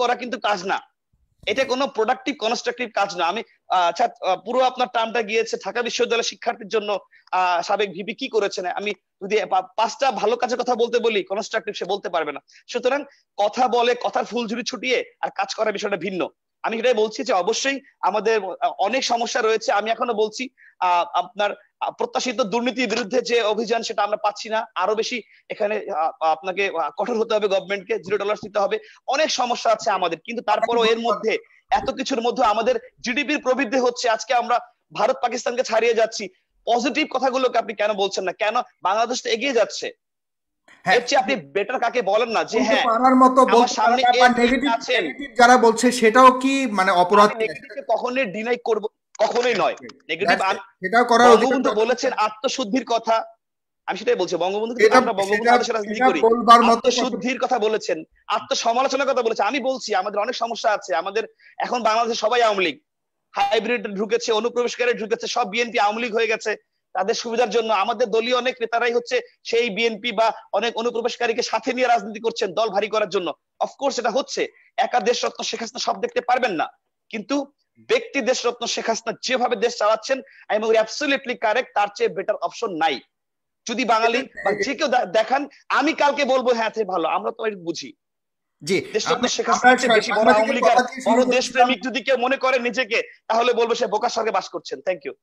করা কিন্তু কাজ না এটা কোনো প্রোডাক্টিভ কনস্ট্রাকটিভ কাজ না আমি আচ্ছা পুরো আপনার টার্মটা গিয়েছে ঢাকা বিশ্ববিদ্যালয়ের শিক্ষার্থীর জন্য সাবেক ভিপি কি করেছেন আমি যদি পাঁচটা ভালো কাজের কথা বলতে বলি কনস্ট্রাকটিভ সে বলতে পারবে না সুতরাং কথা বলে কথার ফুলঝুরি ছুটিয়ে আর কাজ করার বিষয়টা ভিন্ন আমি সেটাই বলছি যে অবশ্যই আমাদের অনেক সমস্যা রয়েছে আমি এখনো বলছি আপনার প্রত্যাশিত দুর্নীতির বিরুদ্ধে যে অভিযান সেটা আমরা পাচ্ছি না আরো বেশি এখানে আপনাকে কঠোর হতে হবে গভর্নমেন্টকে জিরো ডলার দিতে হবে অনেক সমস্যা আছে আমাদের কিন্তু তারপরও এর মধ্যে এত কিছুর মধ্যে আমাদের জিডিপির প্রবৃদ্ধি হচ্ছে আজকে আমরা ভারত পাকিস্তানকে ছাড়িয়ে যাচ্ছি পজিটিভ কথাগুলোকে আপনি কেন বলছেন না কেন বাংলাদেশ এগিয়ে যাচ্ছে হ্যাঁ, আপনি বেটার কাকে বলেন না যে হ্যাঁ পারার মতো সামনে নেগেটিভ যারা বলছে সেটাও কি মানে অপরাধ কখনোই ডিনাই করব কখনোই নয় নেগেটিভ বলেছেন আত্মশুদ্ধির কথা আমি সেটাই বলছি বঙ্গবন্ধু আমরা আত্মশুদ্ধির কথা বলেছেন আত্মসমালোচনার কথা বলেছেন আমি বলছি আমাদের অনেক সমস্যা আছে আমাদের এখন বাংলাদেশে সবাই আওয়ামী লীগ হাইব্রিড ঢুকেছে অনুপ্রবেশকারী ঢুকেছে সব বিএনপি আওয়ামী লীগ হয়ে গেছে তাদের সুবিধার জন্য আমাদের দলীয় অনেক নেতারাই হচ্ছে সেই বিএনপি বা অনেক অনুপ্রবেশকারীকে সাথে নিয়ে রাজনীতি করছেন দল ভারী করার জন্য অফকোর্স এটা হচ্ছে একা দেশ রত্ন শেখ হাসিনা সব দেখতে পারবেন না কিন্তু ব্যক্তি দেশ রত্ন শেখ হাসিনা যেভাবে দেশ চালাচ্ছেন আই এম অ্যাবসলিউটলি কারেক্ট তার চেয়ে বেটার অপশন নাই যদি বাঙালি বা যে কেউ দেখান আমি কালকে বলবো হ্যাঁ ভালো আমরা তো বুঝি দেশপ্রেমিক যদি কেউ মনে করে নিজেকে তাহলে বলবো সে বোকার সঙ্গে বাস করছেন থ্যাংক ইউ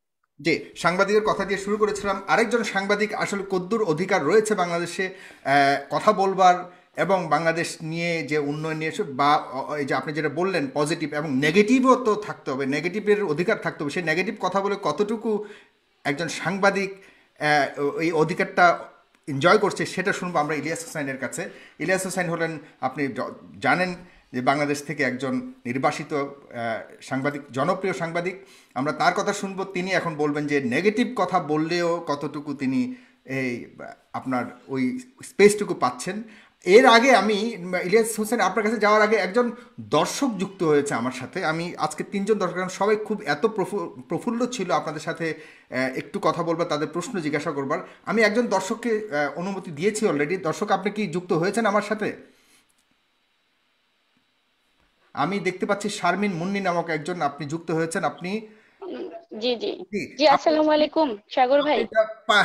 যে সাংবাদিকের কথা দিয়ে শুরু করেছিলাম আরেকজন সাংবাদিক আসলে কদ্দুর অধিকার রয়েছে বাংলাদেশে কথা বলবার এবং বাংলাদেশ নিয়ে যে উন্নয়ন নিয়ে বা এই যে আপনি যেটা বললেন পজিটিভ এবং নেগেটিভও তো থাকতে হবে নেগেটিভের অধিকার থাকতে হবে সেই নেগেটিভ কথা বলে কতটুকু একজন সাংবাদিক এই অধিকারটা এনজয় করছে সেটা শুনবো আমরা ইলিয়াস হোসাইনের কাছে ইলিয়াস হোসাইন হলেন আপনি জানেন যে বাংলাদেশ থেকে একজন নির্বাসিত সাংবাদিক জনপ্রিয় সাংবাদিক আমরা তার কথা শুনবো তিনি এখন বলবেন যে নেগেটিভ কথা বললেও কতটুকু তিনি এই আপনার ওই স্পেসটুকু পাচ্ছেন এর আগে আমি ইলিয়াস হোসেন আপনার কাছে যাওয়ার আগে একজন দর্শক যুক্ত হয়েছে আমার সাথে আমি আজকে তিনজন দর্শক সবাই খুব এত প্রফুল্ল ছিল আপনাদের সাথে একটু কথা বলবার তাদের প্রশ্ন জিজ্ঞাসা করবার আমি একজন দর্শককে অনুমতি দিয়েছি অলরেডি দর্শক আপনি কি যুক্ত হয়েছেন আমার সাথে আমি দেখতে পাচ্ছি শারমিন মুন্নি নামক একজন আপনি যুক্ত হয়েছেন আপনি জি জি আসসালামু আলাইকুম সাগর ভাই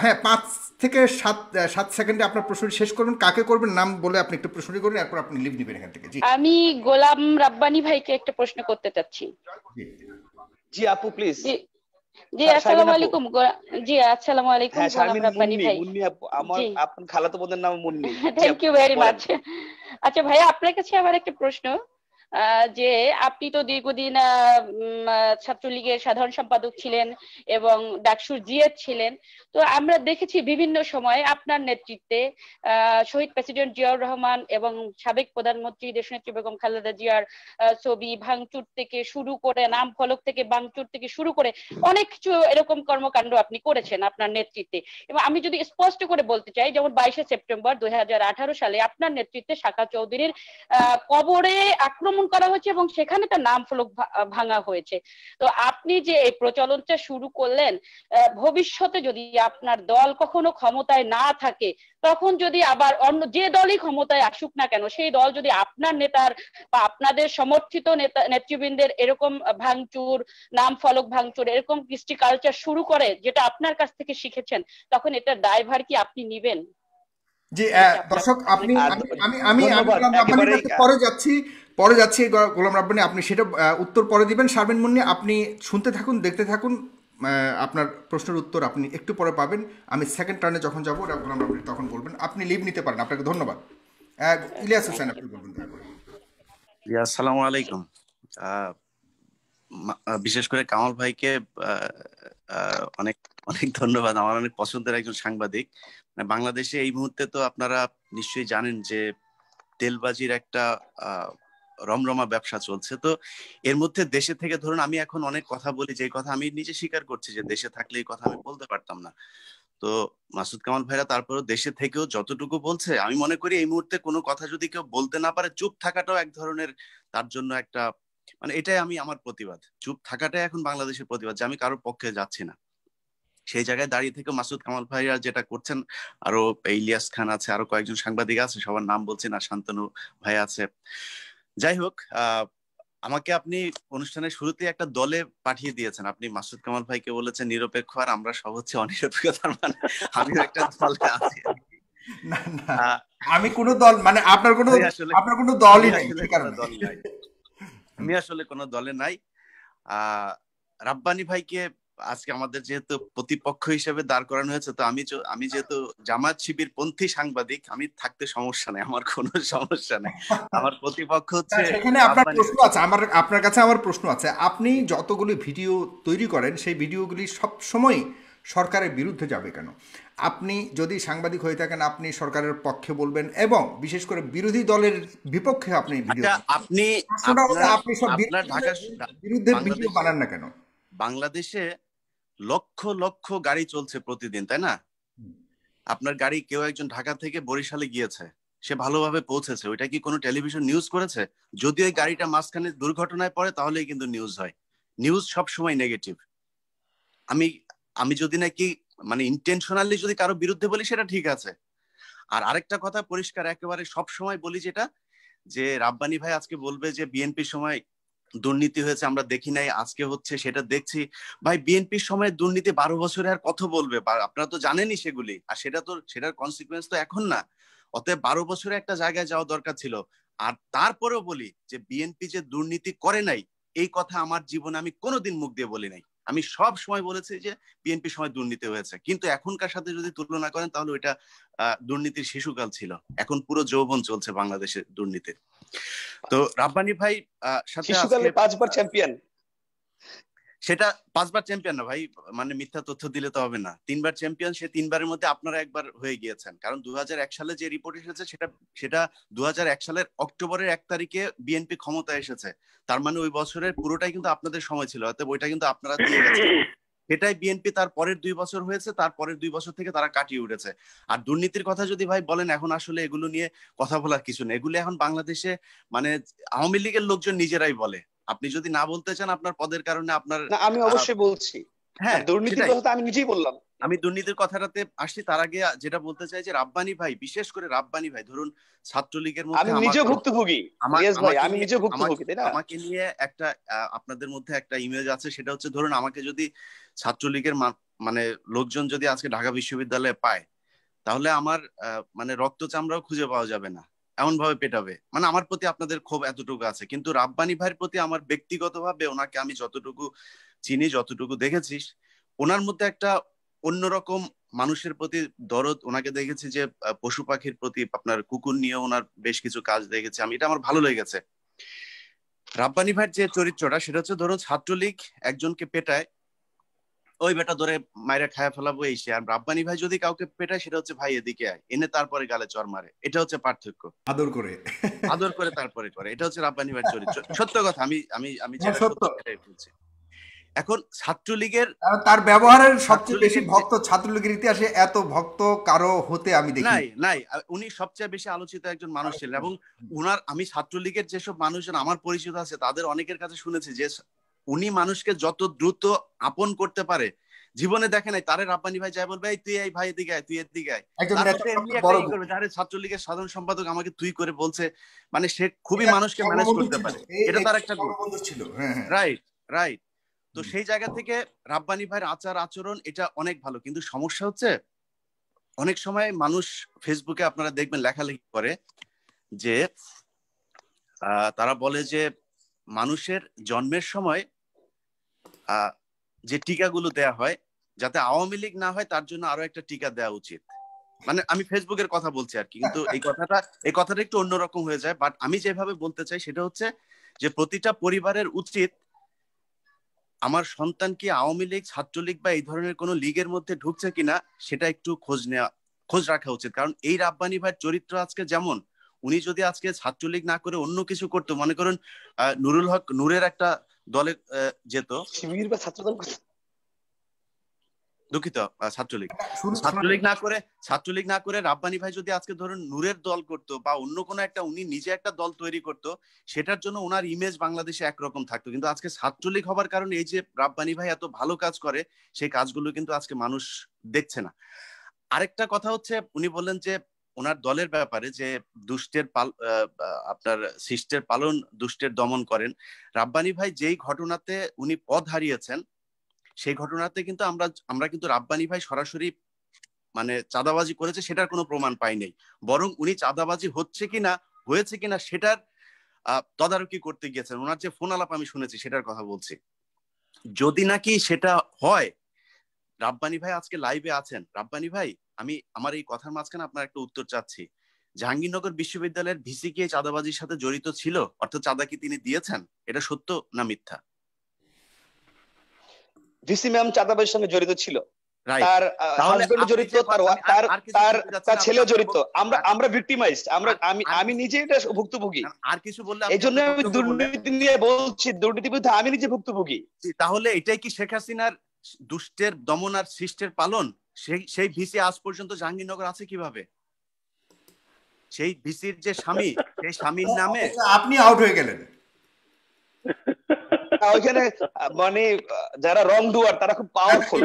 হ্যাঁ পাঁচ থেকে সাত সাত সেকেন্ডে আপনার প্রশ্ন শেষ করবেন কাকে করবেন নাম বলে আপনি প্রশ্ন করুন এরপর আপনি লিভ নেবেন এখান থেকে জি আমি গোলাম রাব্বানি ভাইকে একটা প্রশ্ন করতে চাচ্ছি জি আপু প্লিজ জি আসসালামু আলাইকুম জি আসসালামু আলাইকুম হ্যাঁ, গোলাম রাব্বানি ভাই মুন্নি আপু আমার আপনার খালাতো বোনের নাম Munni thank you very much আচ্ছা ভাই আপনার কাছে আমার একটা প্রশ্ন যে আপনি তো দীর্ঘদিন ছাত্রলীগের সাধারণ সম্পাদক ছিলেন এবং ডাকসুর জিয়া ছিলেন তো আমরা দেখেছি বিভিন্ন সময় আপনার নেতৃত্বে শহীদ প্রেসিডেন্ট জিয়াউর রহমান এবং সাবেক প্রধানমন্ত্রী দেশনেত্রী বেগম খালেদা জিয়ার ছবি ভাঙচুর থেকে শুরু করে নাম ফলক থেকে ভাঙচুর থেকে শুরু করে অনেক কিছু এরকম কর্মকাণ্ড আপনি করেছেন আপনার নেতৃত্বে এবং আমি যদি স্পষ্ট করে বলতে চাই যেমন বাইশে সেপ্টেম্বর দুই সালে আপনার নেতৃত্বে শাখা চৌধুরীর কবরে আক্রমণ আক্রমণ করা হয়েছে এবং সেখানে তার নাম ফলক ভাঙা হয়েছে তো আপনি যে এই প্রচলনটা শুরু করলেন ভবিষ্যতে যদি আপনার দল কখনো ক্ষমতায় না থাকে তখন যদি আবার অন্য যে দলই ক্ষমতায় আসুক না কেন সেই দল যদি আপনার নেতার বা আপনাদের সমর্থিত নেতা নেতৃবৃন্দের এরকম ভাঙচুর নাম ফলক ভাঙচুর এরকম কৃষ্টি কালচার শুরু করে যেটা আপনার কাছ থেকে শিখেছেন তখন এটার দায়ভার কি আপনি নিবেন জি দর্শক আপনি আমি আমি পরে যাচ্ছি পরে যাচ্ছি গোলাম রাব্বানি আপনি সেটা উত্তর পরে দিবেন সারবেন মুন্নি আপনি শুনতে থাকুন দেখতে থাকুন আপনার প্রশ্নের উত্তর আপনি একটু পরে পাবেন আমি সেকেন্ড টার্নে যখন যাবো গোলাম রাব্বানি তখন বলবেন আপনি লিভ নিতে পারেন আপনাকে ধন্যবাদ ইলিয়াস হোসেন আপনি বলবেন আসসালামু আলাইকুম বিশেষ করে কামাল ভাইকে অনেক অনেক ধন্যবাদ আমার অনেক পছন্দের একজন সাংবাদিক মানে বাংলাদেশে এই মুহূর্তে তো আপনারা নিশ্চয়ই জানেন যে তেলবাজির একটা রমরমা ব্যবসা চলছে তো এর মধ্যে দেশে থেকে ধরুন আমি এখন অনেক কথা বলি যে কথা আমি নিজে স্বীকার করছি যে দেশে থাকলে এই কথা আমি বলতে পারতাম না তো মাসুদ কামাল ভাইরা তারপরে দেশে থেকেও যতটুকু বলছে আমি মনে করি এই মুহূর্তে কোনো কথা যদি কেউ বলতে না পারে চুপ থাকাটাও এক ধরনের তার জন্য একটা মানে এটাই আমি আমার প্রতিবাদ চুপ থাকাটাই এখন বাংলাদেশের প্রতিবাদ যে আমি কারোর পক্ষে যাচ্ছি না সেই জায়গায় দাঁড়িয়ে থেকে মাসুদ কামাল ভাইয়া যেটা করছেন আরো ইলিয়াস খান আছে আরো কয়েকজন সাংবাদিক আছে সবার নাম বলছেন না শান্তনু ভাই আছে যাই হোক আমাকে আপনি অনুষ্ঠানের শুরুতে একটা দলে পাঠিয়ে দিয়েছেন আপনি মাসুদ কামাল ভাইকে বলেছেন নিরপেক্ষ আর আমরা সব হচ্ছে অনিরপেক্ষতার মানে আমিও একটা দলে আছি আমি কোনো দল মানে আপনার কোনো আপনার কোনো দলই নাই আমি আসলে কোনো দলে নাই রাব্বানি ভাইকে আজকে আমাদের যেহেতু প্রতিপক্ষ হিসেবে দাঁড় করানো হয়েছে তো আমি আমি যেহেতু জামাত শিবির পন্থী সাংবাদিক আমি থাকতে সমস্যা নাই আমার কোনো সমস্যা নাই আমার প্রতিপক্ষ হচ্ছে এখানে হ্যাঁ, আপনার প্রশ্ন আছে আমার আপনার কাছে আমার প্রশ্ন আছে আপনি যতগুলি ভিডিও তৈরি করেন সেই ভিডিওগুলি সব সময় সরকারের বিরুদ্ধে যাবে কেন আপনি যদি সাংবাদিক হয়ে থাকেন আপনি সরকারের পক্ষে বলবেন এবং বিশেষ করে বিরোধী দলের বিপক্ষে আপনি আচ্ছা, আপনি আপনি সব বিরুদ্ধে ভিডিও বানান না কেন বাংলাদেশে লক্ষ লক্ষ গাড়ি চলছে প্রতিদিন তাই না আপনার গাড়ি কেউ একজন ঢাকা থেকে বরিশালে গিয়েছে সে ভালোভাবে পৌঁছেছে ওইটা কি কোনো টেলিভিশন নিউজ করেছে যদি ওই গাড়িটা মাঝখানে দুর্ঘটনায় পড়ে তাহলে কিন্তু নিউজ হয় নিউজ সব সময় নেগেটিভ আমি আমি যদি নাকি মানে ইন্টেনশনালি যদি কারো বিরুদ্ধে বলি সেটা ঠিক আছে আর আরেকটা কথা পরিষ্কার একেবারে সব সময় বলি যেটা যে রাব্বানি ভাই আজকে বলবে যে বিএনপির সময় দুর্নীতি হয়েছে আমরা দেখি নাই আজকে হচ্ছে সেটা দেখছি ভাই বিএনপির সময় দুর্নীতি বারো বছরে আর কত বলবে আপনারা তো জানেনই সেগুলি আর সেটা তো সেটার কনসিকুয়েন্স তো এখন না অতএব বারো বছরে একটা জায়গায় যাওয়া দরকার ছিল আর তারপরেও বলি যে বিএনপি যে দুর্নীতি করে নাই এই কথা আমার জীবনে আমি কোনোদিন মুখ দিয়ে বলি নাই আমি সব সময় বলেছি যে বিএনপি সময় দুর্নীতি হয়েছে কিন্তু এখনকার সাথে যদি তুলনা করেন তাহলে ওইটা দুর্নীতির শিশুকাল ছিল এখন পুরো যৌবন চলছে বাংলাদেশের দুর্নীতির তো রাব্বানি ভাই শিশুকালে পাঁচবার চ্যাম্পিয়ন সেটা পাঁচবার চ্যাম্পিয়ন না ভাই মানে মিথ্যা তথ্য দিলে তো হবে না তিনবার চ্যাম্পিয়ন সে তিনবারের মধ্যে আপনারা একবার হয়ে গিয়েছেন কারণ দু সালে যে রিপোর্ট এসেছে সেটা সেটা দু সালের অক্টোবরের এক তারিখে বিএনপি ক্ষমতায় এসেছে তার মানে ওই বছরের পুরোটাই কিন্তু আপনাদের সময় ছিল অর্থাৎ ওইটা কিন্তু আপনারা দিয়ে গেছেন সেটাই বিএনপি তার পরের দুই বছর হয়েছে তার পরের দুই বছর থেকে তারা কাটিয়ে উঠেছে আর দুর্নীতির কথা যদি ভাই বলেন এখন আসলে এগুলো নিয়ে কথা বলার কিছু নেই এগুলো এখন বাংলাদেশে মানে আওয়ামী লীগের লোকজন নিজেরাই বলে আপনি যদি না বলতে চান আপনার পদের কারণে আপনার আমি অবশ্যই বলছি হ্যাঁ মানে দুর্নীতির কথা আমি নিজেই বললাম আমি দুর্নীতির কথাটাতে আসছি তার আগে যেটা বলতে চাই যে রাব্বানি ভাই বিশেষ করে রাব্বানি ভাই ধরুন ছাত্রলীগের মধ্যে আমি নিজে ভুক্তভোগী আমি নিজে ভুক্তভোগী তাই না আমাকে নিয়ে একটা আপনাদের মধ্যে একটা ইমেজ আছে সেটা হচ্ছে ধরুন আমাকে যদি ছাত্রলীগের মানে লোকজন যদি আজকে ঢাকা বিশ্ববিদ্যালয়ে পায় তাহলে আমার মানে রক্ত চামড়াও খুঁজে পাওয়া যাবে না এমন ভাবে পেটাবে মানে আমার প্রতি আপনাদের ক্ষোভ এতটুকু আছে কিন্তু রাব্বানি ভাইয়ের প্রতি আমার ব্যক্তিগতভাবে ওনাকে আমি যতটুকু চিনি যতটুকু দেখেছিস ওনার মধ্যে একটা অন্যরকম মানুষের প্রতি দরদ ওনাকে দেখেছি যে পশু পাখির প্রতি আপনার কুকুর নিয়ে ওনার বেশ কিছু কাজ দেখেছি আমি এটা আমার ভালো লেগেছে রাব্বানি ভাইয়ের যে চরিত্রটা সেটা হচ্ছে ধরো ছাত্রলীগ একজনকে পেটায় ওই বেটা ধরে মায়েরা খায়া ফেলাবো এই সে আর রাব্বানি ভাই যদি কাউকে পেটায় সেটা হচ্ছে ভাই এদিকে আয় এনে তারপরে গালে চর মারে এটা হচ্ছে পার্থক্য আদর করে আদর করে তারপরে করে এটা হচ্ছে রাব্বানি ভাইয়ের চরিত্র সত্য কথা আমি আমি আমি হ্যাঁ, সত্য এখন ছাত্রলীগের তার ব্যবহারের সবচেয়ে বেশি ভক্ত ছাত্রলীগের ইতিহাসে এত ভক্ত কারো হতে আমি দেখি নাই নাই উনি সবচেয়ে বেশি আলোচিত একজন মানুষ আচ্ছা। ছিলেন এবং উনার আমি ছাত্রলীগের যেসব মানুষজন আমার পরিচিত আছে তাদের অনেকের কাছে শুনেছি যে উনি মানুষকে যত দ্রুত আপন করতে পারে জীবনে দেখে নাই তারে রাব্বানি ভাই যাই বলবে তুই এই ভাই এদিকে তুই এদিকে আরে ছাত্রলীগের সাধারণ সম্পাদক আমাকে তুই করে বলছে মানে সে খুবই মানুষকে ম্যানেজ করতে পারে এটা তার একটা ছিল রাইট হ্যাঁ, রাইট হ্যাঁ। তো সেই জায়গা থেকে রাব্বানি ভাইয়ের আচার আচরণ এটা অনেক ভালো কিন্তু সমস্যা হচ্ছে অনেক সময় মানুষ ফেসবুকে আপনারা দেখবেন লেখালেখি করে যে তারা বলে যে মানুষের জন্মের সময় যে টিকাগুলো দেয়া হয় যাতে আওয়ামী লীগ না হয় তার জন্য আরো একটা টিকা দেওয়া উচিত মানে আমি ফেসবুকের কথা বলছি আর কি কিন্তু এই কথাটা এই কথাটা একটু অন্যরকম হয়ে যায় বাট আমি যেভাবে বলতে চাই সেটা হচ্ছে যে প্রতিটা পরিবারের উচিত আমার সন্তান কি আওয়ামী লীগ ছাত্রলীগ বা এই ধরনের কোন লীগের মধ্যে ঢুকছে কিনা সেটা একটু খোঁজ নেওয়া খোঁজ রাখা উচিত কারণ এই রাব্বানি ভাইয়ের চরিত্র আজকে যেমন উনি যদি আজকে ছাত্রলীগ না করে অন্য কিছু করতো মনে করুন নুরুল হক নূরের একটা দলে যেত শিবির বা ছাত্রদল দুঃখিত ছাত্রলীগ আচ্ছা, ছাত্রলীগ না করে ছাত্রলীগ না করে রাব্বানি ভাই যদি আজকে ধরুন নূরের দল করত বা অন্য কোনো একটা উনি নিজে একটা দল তৈরি করত সেটার জন্য ওনার ইমেজ বাংলাদেশে একরকম থাকতো কিন্তু আজকে ছাত্রলীগ হবার কারণে এই যে রাব্বানি ভাই এত ভালো কাজ করে সেই কাজগুলো কিন্তু আজকে মানুষ দেখছে না আরেকটা কথা হচ্ছে উনি বললেন যে ওনার দলের ব্যাপারে যে দুষ্টের পাল আপনার শিষ্টের পালন দুষ্টের দমন করেন রাব্বানি ভাই যেই ঘটনাতে উনি পদ হারিয়েছেন সেই ঘটনাতে কিন্তু আমরা আমরা কিন্তু রাব্বানি ভাই সরাসরি মানে চাঁদাবাজি করেছে সেটার কোনো প্রমাণ পাই নাই বরং উনি চাঁদাবাজি হচ্ছে কি না হয়েছে কিনা সেটার তদারকি করতে গিয়েছেন ওনার যে ফোন আলাপ আমি শুনেছি সেটার কথা বলছি যদি নাকি সেটা হয় রাব্বানি ভাই আজকে লাইভে আছেন রাব্বানি ভাই আমি আমার এই কথার মাঝখানে আপনার একটা উত্তর চাচ্ছি জাহাঙ্গীরনগর বিশ্ববিদ্যালয়ের ভিসি কে চাঁদাবাজির সাথে জড়িত ছিল অর্থাৎ চাঁদা কি তিনি দিয়েছেন এটা সত্য না মিথ্যা ভিসি ম্যাম চাঁদাবাজির সঙ্গে জড়িত ছিল তার হাজবেন্ড জড়িত তার তার তার তার ছেলে জড়িত আমরা আমরা আমরা আমি আমি নিজে এটা ভুক্তভোগী আর কিছু বললে এই জন্য আমি দুর্নীতি নিয়ে বলছি বিরুদ্ধে আমি নিজে ভুক্তভোগী তাহলে এটাই কি শেখ হাসিনার দুষ্টের দমন আর সৃষ্টের পালন সেই সেই ভিসি আজ পর্যন্ত জাহাঙ্গীরনগর আছে কিভাবে সেই ভিসির যে স্বামী সেই স্বামীর নামে আপনি আউট হয়ে গেলেন ওইখানে মানে যারা রং ডুয়ার তারা খুব পাওয়ারফুল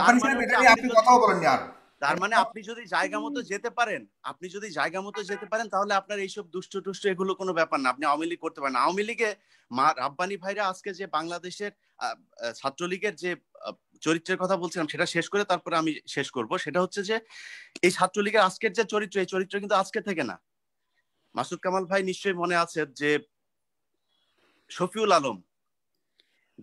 আপনি মানে তার মানে আপনি যদি জায়গা মতো যেতে পারেন আপনি যদি জায়গা মতো যেতে পারেন তাহলে আপনার এইসব দুষ্ট টুষ্ট এগুলো কোনো ব্যাপার না আপনি আওয়ামী লীগ করতে পারেন আওয়ামী লীগে মা রাব্বানি ভাইরা আজকে যে বাংলাদেশের ছাত্রলীগের যে চরিত্রের কথা বলছিলাম সেটা শেষ করে তারপরে আমি শেষ করব সেটা হচ্ছে যে এই ছাত্রলীগের আজকের যে চরিত্র এই চরিত্র কিন্তু আজকে থেকে না মাসুদ কামাল ভাই নিশ্চয়ই মনে আছে যে শফিউল আলম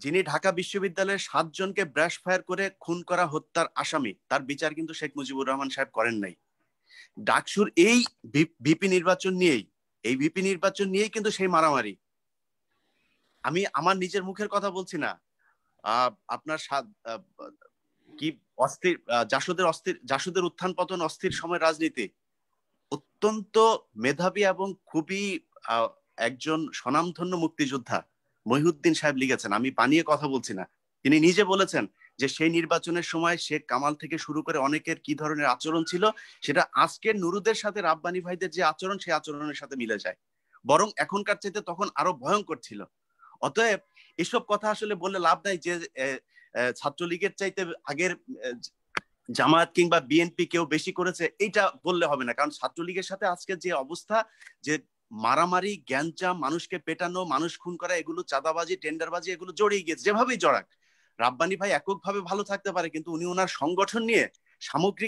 যিনি ঢাকা বিশ্ববিদ্যালয়ের সাতজনকে ব্রাশ ফায়ার করে খুন করা হত্যার আসামি তার বিচার কিন্তু শেখ মুজিবুর রহমান সাহেব করেন নাই ডাকসুর এই ভিপি নির্বাচন নিয়েই এই ভিপি নির্বাচন নিয়েই কিন্তু সেই মারামারি আমি আমার নিজের মুখের কথা বলছি না আপনার কি অস্থির জাসদের অস্থির জাসদের উত্থান পতন অস্থির সময় রাজনীতি অত্যন্ত মেধাবী এবং খুবই একজন স্বনামধন্য মুক্তিযোদ্ধা মহিউদ্দিন সাহেব লিখেছেন আমি বানিয়ে কথা বলছি না তিনি নিজে বলেছেন যে সেই নির্বাচনের সময় শেখ কামাল থেকে শুরু করে অনেকের কি ধরনের আচরণ ছিল সেটা আজকের নুরুদের সাথে রাব্বানি ভাইদের যে আচরণ সেই আচরণের সাথে মিলে যায় বরং এখনকার চাইতে তখন আরো ভয়ঙ্কর ছিল অতএব এসব কথা আসলে বললে লাভ নাই যে ছাত্রলীগের চাইতে আগের জামায়াত কিংবা বিএনপি কেউ বেশি করেছে এটা বললে হবে না কারণ ছাত্রলীগের সাথে আজকে যে অবস্থা যে মারামারি গ্যাঞ্জা মানুষকে পেটানো মানুষ খুন করা এগুলো চাঁদাবাজি টেন্ডারবাজি এগুলো জড়িয়ে গেছে যেভাবেই জড়াক রাব্বানি ভাই এককভাবে ভালো থাকতে পারে কিন্তু উনি ওনার সংগঠন নিয়ে সামগ্রিক